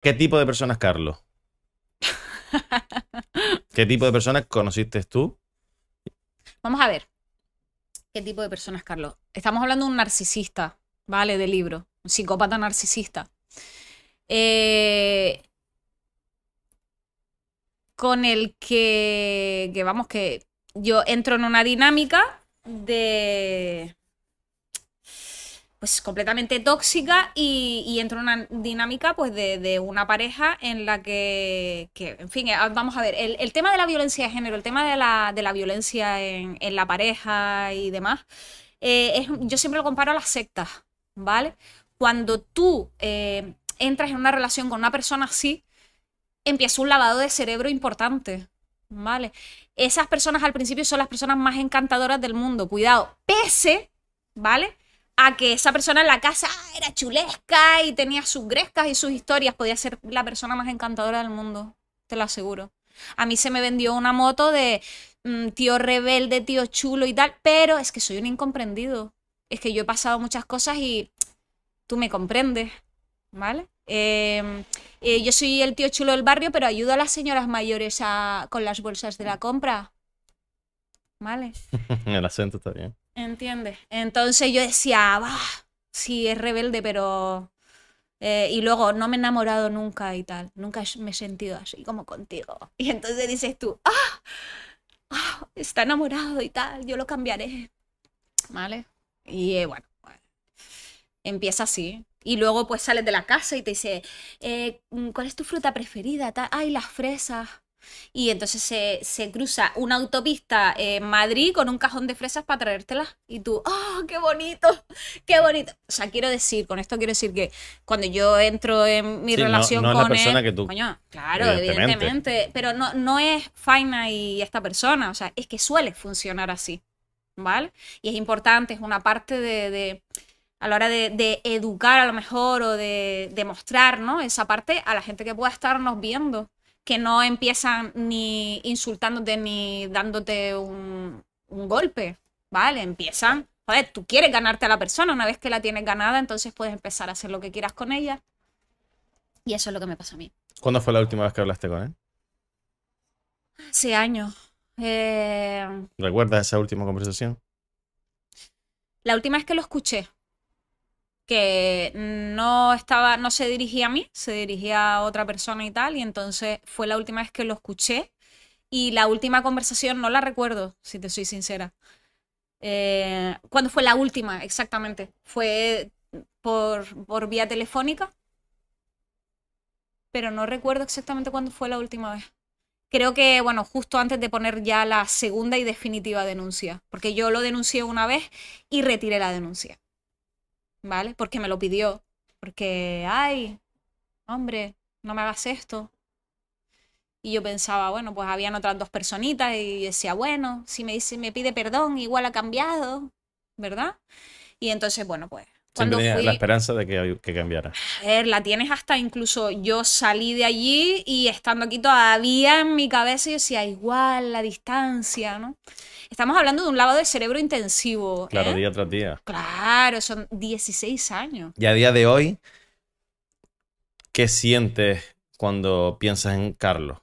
¿Qué tipo de personas, Carlos? ¿Qué tipo de personas conociste tú? Vamos a ver. ¿Qué tipo de personas, Carlos? Estamos hablando de un narcisista, ¿vale? De libro. Un psicópata narcisista. Eh, con el que, vamos, que yo entro en una dinámica de pues completamente tóxica y, entra en una dinámica pues de, una pareja en la que, que en fin, eh, vamos a ver, el, tema de la violencia de género, el tema de la, violencia en, la pareja y demás, eh, yo siempre lo comparo a las sectas, ¿vale? Cuando tú eh, entras en una relación con una persona así, empieza un lavado de cerebro importante, ¿vale? Esas personas al principio son las personas más encantadoras del mundo, cuidado, pese, ¿vale? a que esa persona en la casa ah, era chulesca y tenía sus grescas y sus historias. Podía ser la persona más encantadora del mundo, te lo aseguro. A mí se me vendió una moto de mm, tío rebelde, tío chulo y tal, pero es que soy un incomprendido. Es que yo he pasado muchas cosas y tú me comprendes, ¿vale? Em, eh, yo soy el tío chulo del barrio, pero ayudo a las señoras mayores a, con las bolsas de la compra. ¿Vale? el acento está bien. ¿Entiendes? Entonces yo decía, bah, sí, es rebelde, pero... Eh, y luego, no me he enamorado nunca y tal. Nunca me he sentido así como contigo. Y entonces dices tú, ah, ah está enamorado y tal, yo lo cambiaré. ¿Vale? Y eh, bueno, pues, empieza así. Y luego pues sales de la casa y te dice, eh, mm, ¿cuál es tu fruta preferida? Ay, las fresas. Y entonces se, se cruza una autopista en Madrid con un cajón de fresas para traértelas. Y tú, ¡oh, qué bonito! ¡Qué bonito! O sea, quiero decir, con esto quiero decir que cuando yo entro en mi relación con es la claro, evidentemente. pero no, no es Faina y esta persona. O sea, es que suele funcionar así. ¿Vale? Y es importante, es una parte de, de a la hora de, educar a lo mejor o de, de mostrar ¿no? esa parte a la gente que pueda estarnos viendo que no empiezan ni insultándote ni dándote un, golpe, ¿vale? Empiezan, joder, tú quieres ganarte a la persona, una vez que la tienes ganada, entonces puedes empezar a hacer lo que quieras con ella. Y eso es lo que me pasó a mí. ¿Cuándo fue la última vez que hablaste con él? Hace años. Eh... ¿Recuerdas esa última conversación? La última vez que lo escuché que no estaba, no se dirigía a mí, se dirigía a otra persona y tal, y entonces fue la última vez que lo escuché y la última conversación no la recuerdo, si te soy sincera. Eh, ¿Cuándo fue la última exactamente? Fue por, por vía telefónica, pero no recuerdo exactamente cuándo fue la última vez. Creo que, bueno, justo antes de poner ya la segunda y definitiva denuncia, porque yo lo denuncié una vez y retiré la denuncia. ¿vale? Porque me lo pidió. Porque, ay, hombre, no me hagas esto. Y yo pensaba, bueno, pues habían otras dos personitas y decía, bueno, si me dice, me pide perdón, igual ha cambiado, ¿verdad? Y entonces, bueno, pues. Cuando la esperanza de que, que cambiara. A ver, la tienes hasta incluso yo salí de allí y estando aquí todavía en mi cabeza yo decía, igual la distancia, ¿no? Estamos hablando de un lavado de cerebro intensivo. Claro, ¿eh? día tras día. Claro, son 16 años. Y a día de hoy, ¿qué sientes cuando piensas en Carlos?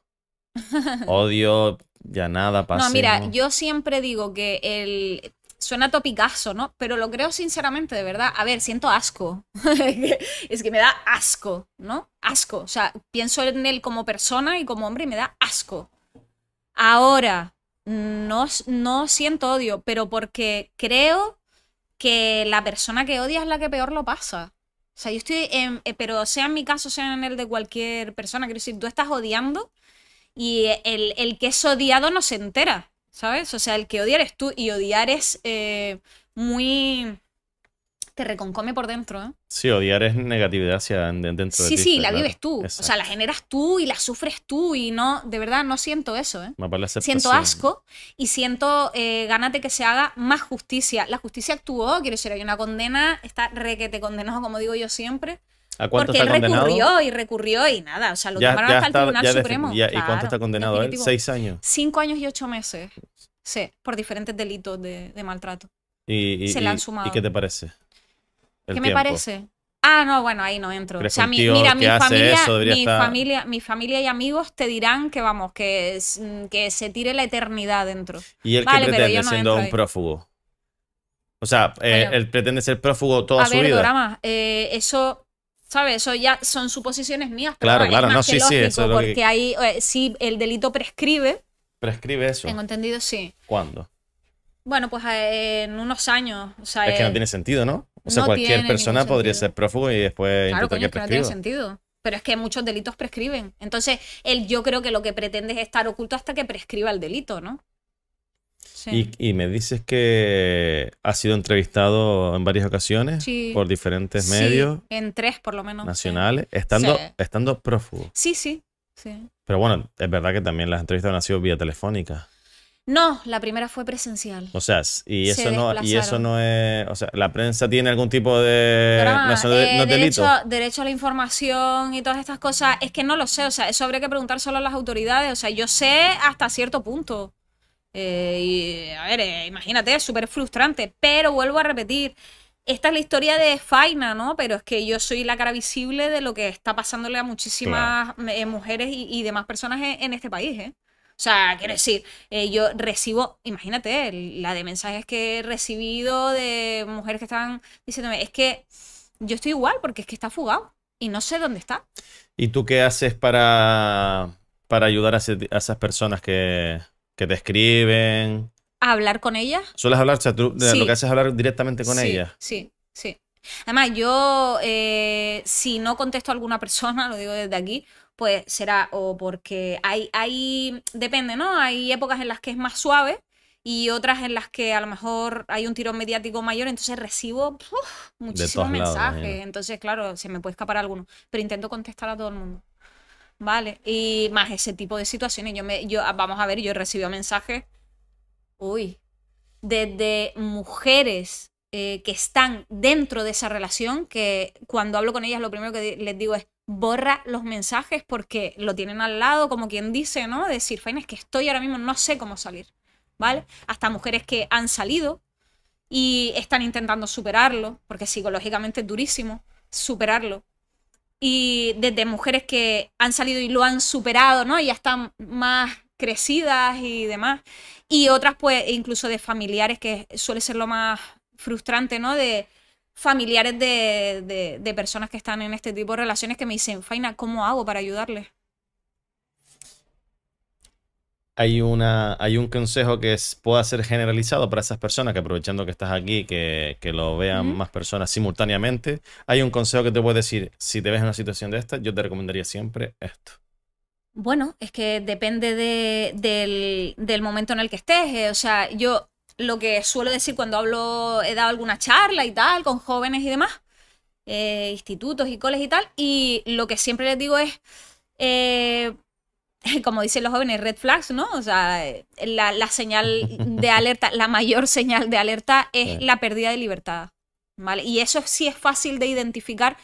Odio, ya nada pasa. No, mira, yo siempre digo que el suena topicazo, ¿no? Pero lo creo sinceramente, de verdad. A ver, siento asco. es que me da asco, ¿no? Asco. O sea, pienso en él como persona y como hombre y me da asco. Ahora, no, no siento odio, pero porque creo que la persona que odia es la que peor lo pasa. O sea, yo estoy, eh, pero sea en mi caso, sea en el de cualquier persona, quiero decir, tú estás odiando y el, que es odiado no se entera, ¿sabes? O sea, el que odia tú y odiar es eh, muy te reconcome por dentro. ¿eh? Sí, odiar es negatividad hacia dentro de ti. Sí, sí, la vives tú. O sea, la generas tú y la sufres tú y no, de verdad, no siento eso. ¿eh? siento asco y siento eh, de que se haga más justicia. La justicia actuó, quiero decir, hay una condena, está re que te condenó, como digo yo siempre. ¿A Porque él recurrió y recurrió y nada, o sea, lo tomaron hasta el Tribunal Supremo. ¿Y cuánto está condenado él? ¿Seis años? Cinco años y ocho meses, sí, por diferentes delitos de, maltrato. Y, se le han sumado. ¿Y qué te parece? ¿Qué me parece? Ah, no, bueno, ahí no entro. O sea, mira, mi familia, mi, familia, y amigos te dirán que vamos, que, mm, que se tire la eternidad dentro. ¿Y él que pretende siendo un prófugo? O sea, eh, él pretende ser prófugo toda a su ver, vida. Eh, eso, ¿sabes? Eso ya son suposiciones mías. Pero claro, claro, no, sí, es Porque ahí, eh, si el delito prescribe. ¿Prescribe eso? Tengo entendido, sí. ¿Cuándo? Bueno, pues en unos años. es que no tiene sentido, ¿no? O sea, cualquier persona podría ser prófugo y después claro, intentar que No tiene sentido. Pero es que muchos delitos prescriben. Entonces, él yo creo que lo que pretende es estar oculto hasta que prescriba el delito, ¿no? Sí. Y, me dices que ha sido entrevistado en varias ocasiones por diferentes sí. medios. En tres, por lo menos. Nacionales, estando, estando prófugo. Sí, sí, sí. Pero bueno, es verdad que también las entrevistas han sido vía telefónica. No, la primera fue presencial. O sea, y eso, no, y eso no es. O sea, ¿la prensa tiene algún tipo de. no, ah, no eh, Derecho, a la información y todas estas cosas. Es que no lo sé. O sea, eso habría que preguntar solo a las autoridades. O sea, yo sé hasta cierto punto. Eh, a ver, eh, imagínate, es súper frustrante. Pero vuelvo a repetir. Esta es la historia de Faina, ¿no? Pero es que yo soy la cara visible de lo que está pasándole a muchísimas mujeres y, demás personas en este país, ¿eh? O sea, quiero decir, eh, yo recibo, imagínate, la de mensajes que he recibido de mujeres que están diciéndome, es que yo estoy igual porque es que está fugado y no sé dónde está. ¿Y tú qué haces para, para ayudar a, esas personas que, te escriben? hablar con ellas. ¿Sueles hablar? O lo que haces es hablar directamente con ellas. Sí, sí. Además, yo, eh, si no contesto a alguna persona, lo digo desde aquí, pues será o porque hay, hay, depende, ¿no? Hay épocas en las que es más suave y otras en las que a lo mejor hay un tirón mediático mayor, entonces recibo muchísimos mensajes, entonces claro, se me puede escapar alguno, pero intento contestar a todo el mundo. Vale, y más ese tipo de situaciones, yo me yo ah, vamos a ver, yo he recibido mensajes uy, desde mujeres eh, que están dentro de esa relación, que cuando hablo con ellas lo primero que les digo es, borra los mensajes porque lo tienen al lado, como quien dice, ¿no? Decir, fine, es que estoy ahora mismo, no sé cómo salir, ¿vale? Hasta mujeres que han salido y están intentando superarlo, porque psicológicamente es durísimo superarlo. Y desde mujeres que han salido y lo han superado, ¿no? Y ya están más crecidas y demás. Y otras, pues, incluso de familiares, que suele ser lo más frustrante, ¿no? De, familiares de, personas que están en este tipo de relaciones que me dicen, Faina, ¿cómo hago para ayudarles? Hay, una, hay un consejo que es, pueda ser generalizado para esas personas, que aprovechando que estás aquí, que, lo vean más personas simultáneamente, hay un consejo que te puedo decir, si te ves en una situación de esta, yo te recomendaría siempre esto. Bueno, es que depende del, del, momento en el que estés. Eh, o sea, yo lo que suelo decir cuando hablo, he dado alguna charla y tal, con jóvenes y demás, eh, institutos y colegios y tal, y lo que siempre les digo es, eh, como dicen los jóvenes, red flags, ¿no? O sea, eh, la, señal de alerta, la mayor señal de alerta es la pérdida de libertad, ¿vale? Y eso sí es fácil de identificar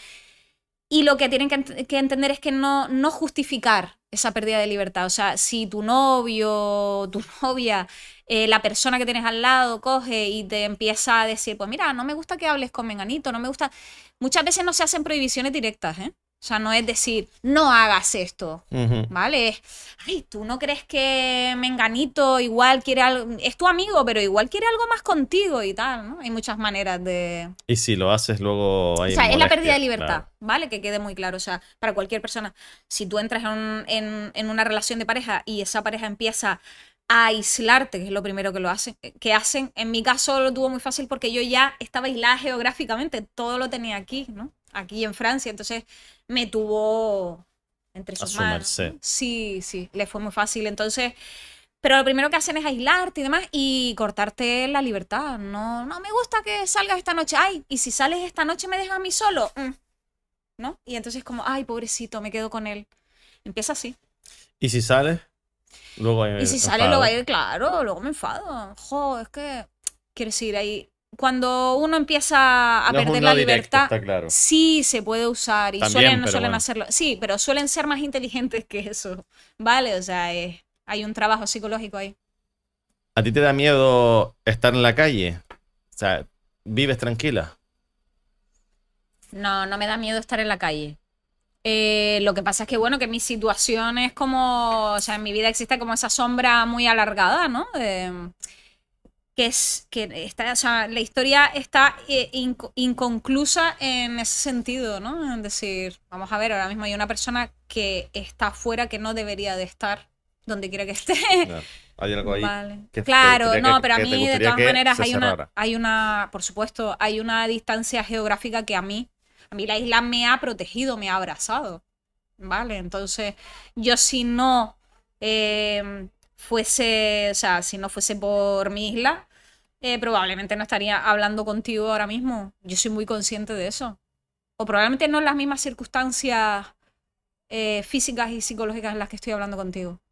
y lo que tienen que, entender es que no, no justificar esa pérdida de libertad. O sea, si tu novio, tu novia, eh, la persona que tienes al lado coge y te empieza a decir, pues mira, no me gusta que hables con Menganito, no me gusta. Muchas veces no se hacen prohibiciones directas, ¿eh? O sea, no es decir, no hagas esto, ¿vale? Es, ay, tú no crees que Menganito igual quiere algo, es tu amigo, pero igual quiere algo más contigo y tal, ¿no? Hay muchas maneras de... Y si lo haces luego... Hay o sea, es la pérdida de libertad, ¿vale? Que quede muy claro, o sea, para cualquier persona, si tú entras en, una relación de pareja y esa pareja empieza a aislarte, que es lo primero que lo hacen, que hacen. En mi caso lo tuvo muy fácil porque yo ya estaba aislada geográficamente, todo lo tenía aquí, ¿no? aquí en Francia, entonces me tuvo entre sus manos. Sí, sí, le fue muy fácil. Entonces, pero lo primero que hacen es aislarte y demás y cortarte la libertad. No, no me gusta que salgas esta noche. Ay, y si sales esta noche me dejas a mí solo. Mm. ¿No? Y entonces como, ay, pobrecito, me quedo con él. Empieza así. ¿Y si sales? Luego hay Y si sale, luego hay, claro, luego me enfado. Jo, es que quieres ir ahí cuando uno empieza a perder la libertad, sí se puede usar y suelen, no suelen hacerlo. Sí, pero suelen ser más inteligentes que eso, ¿vale? O sea, hay un trabajo psicológico ahí. ¿A ti te da miedo estar en la calle? O sea, ¿vives tranquila? No, no me da miedo estar en la calle. Eh, lo que pasa es que, bueno, que mi situación es como, o sea, en mi vida existe como esa sombra muy alargada, ¿no? Eh, que, es, que está, o sea, la historia está eh, inconclusa en ese sentido, ¿no? Es decir, vamos a ver, ahora mismo hay una persona que está afuera que no debería de estar donde quiera que esté. hay algo ahí claro, no, pero a mí de todas maneras hay una, hay una, por supuesto, hay una distancia geográfica que a mí, a mí la isla me ha protegido, me ha abrazado, ¿vale? Entonces, yo si no eh, fuese, o sea, si no fuese por mi isla, eh, probablemente no estaría hablando contigo ahora mismo. Yo soy muy consciente de eso. O probablemente no en las mismas circunstancias eh, físicas y psicológicas en las que estoy hablando contigo.